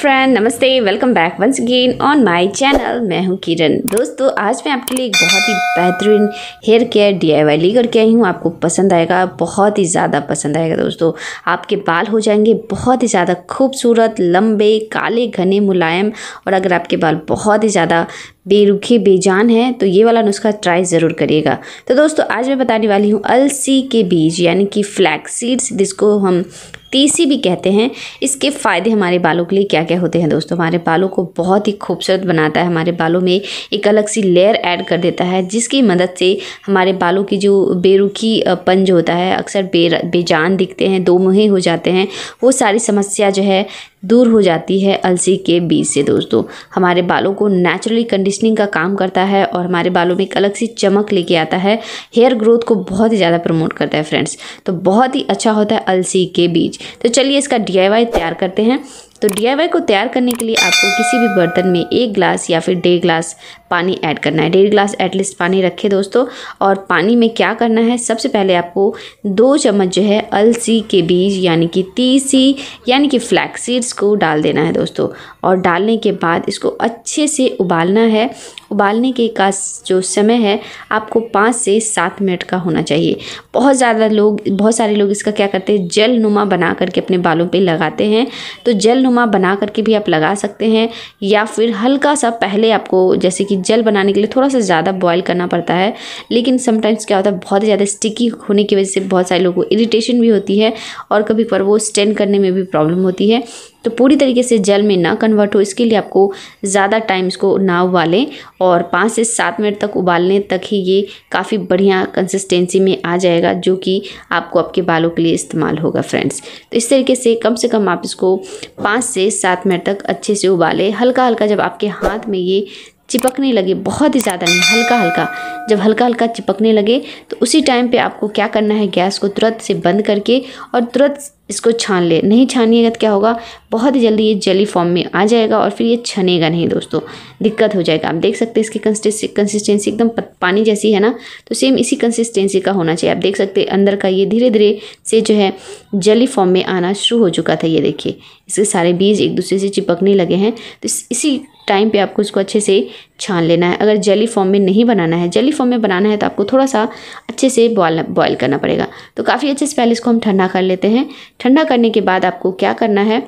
friend नमस्ते welcome back once again on my channel मैं हूं किरण दोस्तों आज मैं आपके लिए एक बहुत ही बेहतरीन हेयर केयर डीआईवाई लेकर के आई हूं आपको पसंद आएगा बहुत ही ज़्यादा पसंद आएगा दोस्तों आपके बाल हो जाएंगे बहुत ही ज़्यादा खूबसूरत लंबे काले घने मुलायम और अगर आपके बाल बहुत ही ज़्यादा बेरुखे बेजान है तो ये वाला नुस्खा ट्राई ज़रूर करिएगा तो दोस्तों आज मैं बताने वाली हूँ अलसी के बीज यानी कि फ्लैक्स सीड्स जिसको हम तीसी भी कहते हैं इसके फ़ायदे हमारे बालों के लिए क्या क्या होते हैं दोस्तों हमारे बालों को बहुत ही खूबसूरत बनाता है हमारे बालों में एक अलग सी लेयर ऐड कर देता है जिसकी मदद से हमारे बालों की जो बेरुखी पंज होता है अक्सर बे बेजान दिखते हैं दो मुहे हो जाते हैं वो सारी समस्या जो है दूर हो जाती है अलसी के बीज से दोस्तों हमारे बालों को नेचुरली कंडीशनिंग का काम करता है और हमारे बालों में एक अलग सी चमक लेके आता है हेयर ग्रोथ को बहुत ही ज़्यादा प्रमोट करता है फ्रेंड्स तो बहुत ही अच्छा होता है अलसी के बीज तो चलिए इसका डी तैयार करते हैं तो डी को तैयार करने के लिए आपको किसी भी बर्तन में एक ग्लास या फिर डेढ़ ग्लास पानी ऐड करना है डेढ़ ग्लास एटलीस्ट पानी रखे दोस्तों और पानी में क्या करना है सबसे पहले आपको दो चम्मच जो है अलसी के बीज यानी कि तीसी यानी कि फ्लैक्सीड्स को डाल देना है दोस्तों और डालने के बाद इसको अच्छे से उबालना है उबालने के का जो समय है आपको पाँच से सात मिनट का होना चाहिए बहुत ज़्यादा लोग बहुत सारे लोग इसका क्या करते हैं जेल नुमा बना करके अपने बालों पे लगाते हैं तो जेल नुमा बना करके भी आप लगा सकते हैं या फिर हल्का सा पहले आपको जैसे कि जेल बनाने के लिए थोड़ा सा ज़्यादा बॉयल करना पड़ता है लेकिन समटाइम्स क्या होता है बहुत ज़्यादा स्टिकी होने की वजह से बहुत सारे लोगों को इरीटेशन भी होती है और कभी पर वो स्टेन करने में भी प्रॉब्लम होती है तो पूरी तरीके से जल में ना कन्वर्ट हो इसके लिए आपको ज़्यादा टाइम इसको ना उबालें और पाँच से सात मिनट तक उबालने तक ही ये काफ़ी बढ़िया कंसिस्टेंसी में आ जाएगा जो कि आपको आपके बालों के लिए इस्तेमाल होगा फ्रेंड्स तो इस तरीके से कम से कम आप इसको पाँच से सात मिनट तक अच्छे से उबालें हल्का हल्का जब आपके हाथ में ये चिपकने लगे बहुत ही ज़्यादा नहीं हल्का हल्का जब हल्का हल्का चिपकने लगे तो उसी टाइम पे आपको क्या करना है गैस को तुरंत से बंद करके और तुरंत इसको छान ले नहीं छानिएगा तो क्या होगा बहुत ही जल्दी ये जली फॉर्म में आ जाएगा और फिर ये छनेगा नहीं दोस्तों दिक्कत हो जाएगा आप देख सकते हैं इसकी कंसिस्टेंसी एकदम पानी जैसी है ना तो सेम इसी कंसिस्टेंसी का होना चाहिए आप देख सकते हैं अंदर का ये धीरे धीरे से जो है जली फॉर्म में आना शुरू हो चुका था ये देखिए इसके सारे बीज एक दूसरे से चिपकने लगे हैं तो इसी टाइम पर आपको इसको अच्छे से छान लेना है अगर जेली फॉर्म में नहीं बनाना है जेली फॉर्म में बनाना है तो आपको थोड़ा सा अच्छे से बॉयल बॉयल करना पड़ेगा तो काफ़ी अच्छे से पहले इसको हम ठंडा कर लेते हैं ठंडा करने के बाद आपको क्या करना है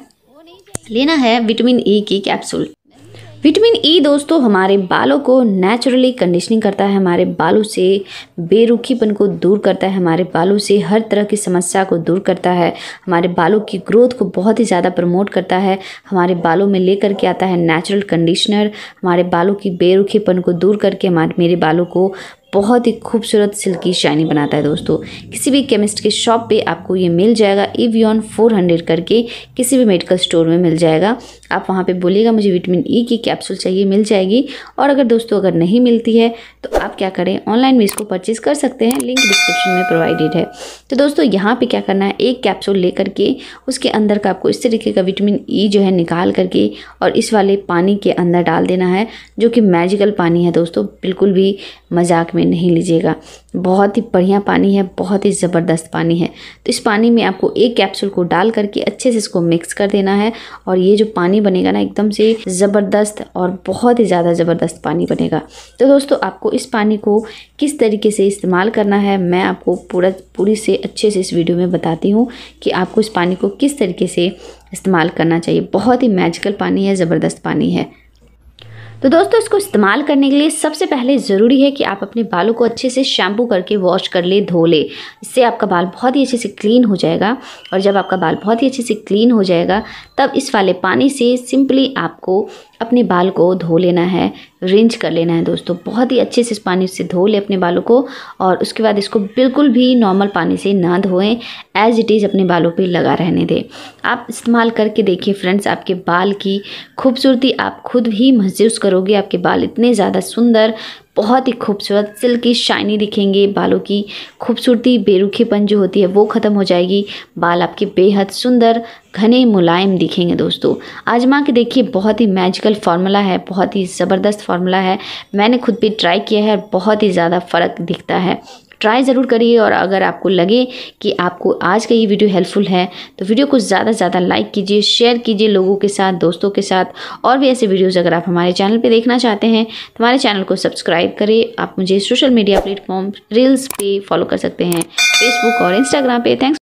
लेना है विटामिन ई e की कैप्सूल विटामिन ई e दोस्तों हमारे बालों को नेचुरली कंडीशनिंग करता है हमारे बालों से बेरुखीपन को दूर करता है हमारे बालों से हर तरह की समस्या को दूर करता है हमारे बालों की ग्रोथ को बहुत ही ज़्यादा प्रमोट करता है हमारे बालों में लेकर के आता है नेचुरल कंडीशनर हमारे बालों की बेरुखीपन को दूर करके हमारे मेरे बालों को बहुत ही खूबसूरत सिल्की शाइनी बनाता है दोस्तों किसी भी केमिस्ट के शॉप पे आपको ये मिल जाएगा फोर 400 करके किसी भी मेडिकल स्टोर में मिल जाएगा आप वहाँ पे बोलिएगा मुझे विटामिन ई e की कैप्सूल चाहिए मिल जाएगी और अगर दोस्तों अगर नहीं मिलती है तो आप क्या करें ऑनलाइन भी इसको परचेज़ कर सकते हैं लिंक डिस्क्रिप्शन में प्रोवाइडेड है तो दोस्तों यहाँ पर क्या करना है एक कैप्सूल ले करके उसके अंदर का आपको इस तरीके का विटामिन ई e जो है निकाल करके और इस वाले पानी के अंदर डाल देना है जो कि मैजिकल पानी है दोस्तों बिल्कुल भी मजाक में में नहीं लीजिएगा बहुत ही बढ़िया पानी है बहुत ही ज़बरदस्त पानी है तो इस पानी में आपको एक कैप्सूल को डाल करके अच्छे से इसको मिक्स कर देना है और ये जो पानी बनेगा ना एकदम से ज़बरदस्त और बहुत ही ज़्यादा ज़बरदस्त पानी बनेगा तो दोस्तों आपको इस पानी को किस तरीके से इस्तेमाल करना है मैं आपको पूरा पूरी से अच्छे से इस वीडियो में बताती हूँ कि आपको इस पानी को किस तरीके से इस्तेमाल करना चाहिए बहुत ही मैजिकल पानी है ज़बरदस्त पानी है तो दोस्तों इसको इस्तेमाल करने के लिए सबसे पहले ज़रूरी है कि आप अपने बालों को अच्छे से शैम्पू करके वॉश कर ले धो ले इससे आपका बाल बहुत ही अच्छे से क्लीन हो जाएगा और जब आपका बाल बहुत ही अच्छे से क्लीन हो जाएगा तब इस वाले पानी से सिंपली आपको अपने बाल को धो लेना है रिंज कर लेना है दोस्तों बहुत ही अच्छे से इस पानी से धो ले अपने बालों को और उसके बाद इसको बिल्कुल भी नॉर्मल पानी से ना धोएं एज इट इज़ अपने बालों पे लगा रहने दें आप इस्तेमाल करके देखिए फ्रेंड्स आपके बाल की खूबसूरती आप खुद ही महसूस करोगे आपके बाल इतने ज़्यादा सुंदर बहुत ही खूबसूरत सिल्क शाइनी दिखेंगे बालों की खूबसूरती बेरुखीपन जो होती है वो ख़त्म हो जाएगी बाल आपके बेहद सुंदर घने मुलायम दिखेंगे दोस्तों आजमा के देखिए बहुत ही मैजिकल फार्मूला है बहुत ही ज़बरदस्त फार्मूला है मैंने खुद भी ट्राई किया है और बहुत ही ज़्यादा फ़र्क दिखता है ट्राई ज़रूर करिए और अगर आपको लगे कि आपको आज का ये वीडियो हेल्पफुल है तो वीडियो को ज़्यादा से ज़्यादा लाइक कीजिए शेयर कीजिए लोगों के साथ दोस्तों के साथ और भी ऐसे वीडियोज़ अगर आप हमारे चैनल पर देखना चाहते हैं तो हमारे चैनल को सब्सक्राइब करें आप मुझे सोशल मीडिया प्लेटफॉर्म रील्स पर फॉलो कर सकते हैं फेसबुक और इंस्टाग्राम पर थैंक्स